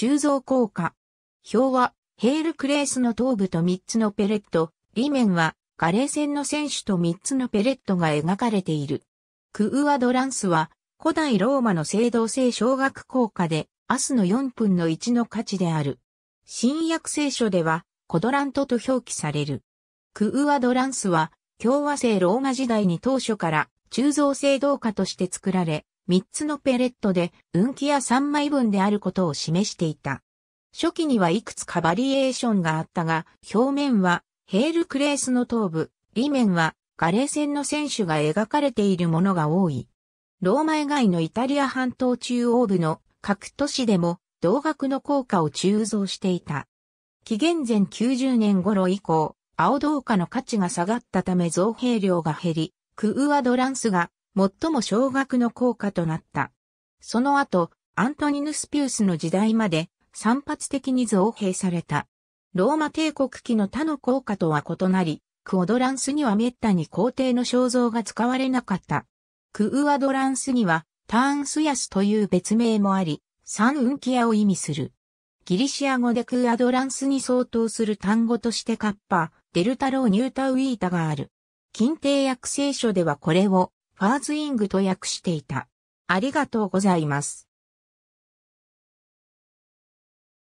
鋳造効果。表は、ヘールクレースの頭部と3つのペレット、裏面は、ガレー船の選手と3つのペレットが描かれている。クウアドランスは、古代ローマの聖堂性小学効果で、明日の4分の1の価値である。新約聖書では、コドラントと表記される。クウアドランスは、共和制ローマ時代に当初から、鋳造制動化として作られ、3つのペレットで運気や3枚分であることを示していた。初期にはいくつかバリエーションがあったが、表面はヘールクレースの頭部、裏面はガレー戦の選手が描かれているものが多い。ローマ以外のイタリア半島中央部の各都市でも同額の効果を鋳造していた。紀元前90年頃以降、青銅貨の価値が下がったため造幣量が減り、クウアドランスが最も少額の効果となった。その後、アントニヌスピウスの時代まで散発的に造幣された。ローマ帝国期の他の効果とは異なり、クオドランスには滅多に皇帝の肖像が使われなかった。クウアドランスにはターンスヤスという別名もあり、サンウンキアを意味する。ギリシア語でクウアドランスに相当する単語としてカッパ、デルタローニュータウイータがある。近帝訳聖書ではこれをファーズイングと訳していた。ありがとうございます。